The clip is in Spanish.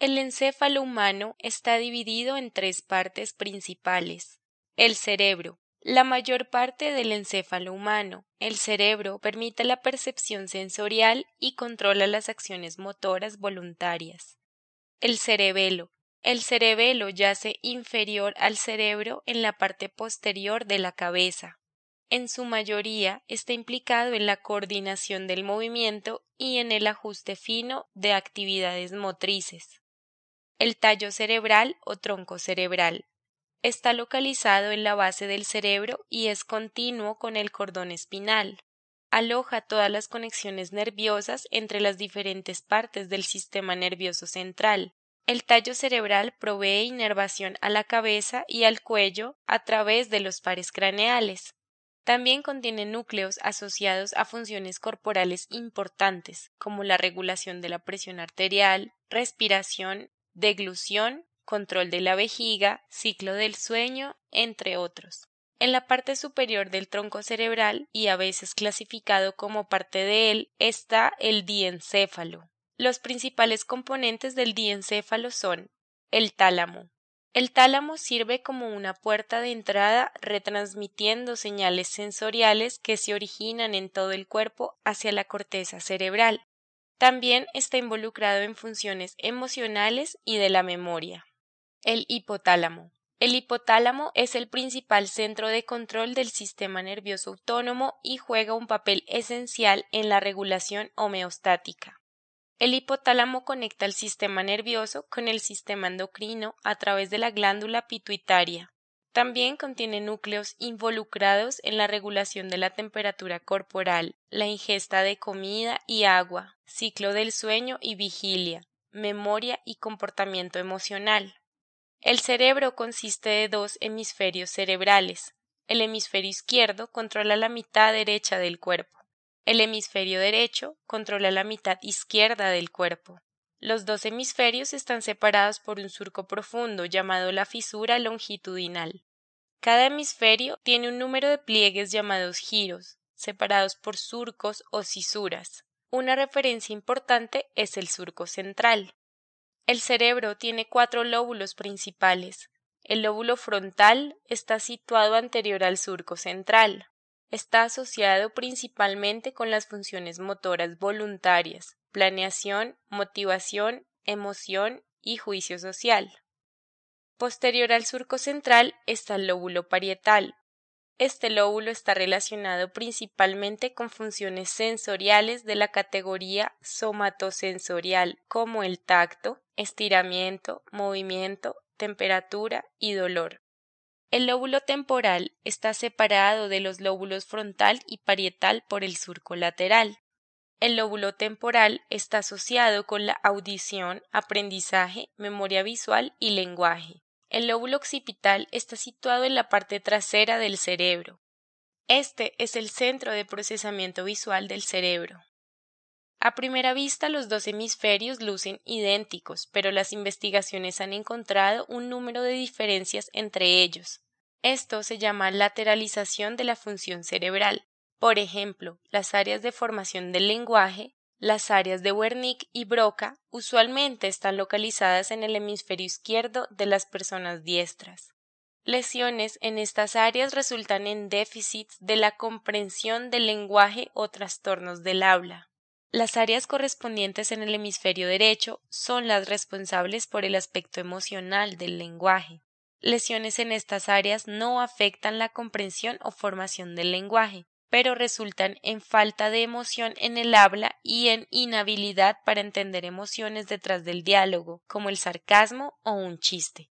El encéfalo humano está dividido en tres partes principales. El cerebro. La mayor parte del encéfalo humano, el cerebro, permite la percepción sensorial y controla las acciones motoras voluntarias. El cerebelo. El cerebelo yace inferior al cerebro en la parte posterior de la cabeza. En su mayoría está implicado en la coordinación del movimiento y en el ajuste fino de actividades motrices. El tallo cerebral o tronco cerebral está localizado en la base del cerebro y es continuo con el cordón espinal. Aloja todas las conexiones nerviosas entre las diferentes partes del sistema nervioso central. El tallo cerebral provee inervación a la cabeza y al cuello a través de los pares craneales. También contiene núcleos asociados a funciones corporales importantes, como la regulación de la presión arterial, respiración deglución, control de la vejiga, ciclo del sueño, entre otros. En la parte superior del tronco cerebral, y a veces clasificado como parte de él, está el diencéfalo. Los principales componentes del diencéfalo son el tálamo. El tálamo sirve como una puerta de entrada retransmitiendo señales sensoriales que se originan en todo el cuerpo hacia la corteza cerebral. También está involucrado en funciones emocionales y de la memoria. El hipotálamo. El hipotálamo es el principal centro de control del sistema nervioso autónomo y juega un papel esencial en la regulación homeostática. El hipotálamo conecta el sistema nervioso con el sistema endocrino a través de la glándula pituitaria. También contiene núcleos involucrados en la regulación de la temperatura corporal, la ingesta de comida y agua, ciclo del sueño y vigilia, memoria y comportamiento emocional. El cerebro consiste de dos hemisferios cerebrales. El hemisferio izquierdo controla la mitad derecha del cuerpo. El hemisferio derecho controla la mitad izquierda del cuerpo. Los dos hemisferios están separados por un surco profundo llamado la fisura longitudinal. Cada hemisferio tiene un número de pliegues llamados giros, separados por surcos o cisuras. Una referencia importante es el surco central. El cerebro tiene cuatro lóbulos principales. El lóbulo frontal está situado anterior al surco central. Está asociado principalmente con las funciones motoras voluntarias, planeación, motivación, emoción y juicio social. Posterior al surco central está el lóbulo parietal. Este lóbulo está relacionado principalmente con funciones sensoriales de la categoría somatosensorial, como el tacto, estiramiento, movimiento, temperatura y dolor. El lóbulo temporal está separado de los lóbulos frontal y parietal por el surco lateral. El lóbulo temporal está asociado con la audición, aprendizaje, memoria visual y lenguaje. El lóbulo occipital está situado en la parte trasera del cerebro. Este es el centro de procesamiento visual del cerebro. A primera vista los dos hemisferios lucen idénticos, pero las investigaciones han encontrado un número de diferencias entre ellos. Esto se llama lateralización de la función cerebral. Por ejemplo, las áreas de formación del lenguaje, las áreas de Wernicke y Broca usualmente están localizadas en el hemisferio izquierdo de las personas diestras. Lesiones en estas áreas resultan en déficits de la comprensión del lenguaje o trastornos del habla. Las áreas correspondientes en el hemisferio derecho son las responsables por el aspecto emocional del lenguaje. Lesiones en estas áreas no afectan la comprensión o formación del lenguaje, pero resultan en falta de emoción en el habla y en inhabilidad para entender emociones detrás del diálogo, como el sarcasmo o un chiste.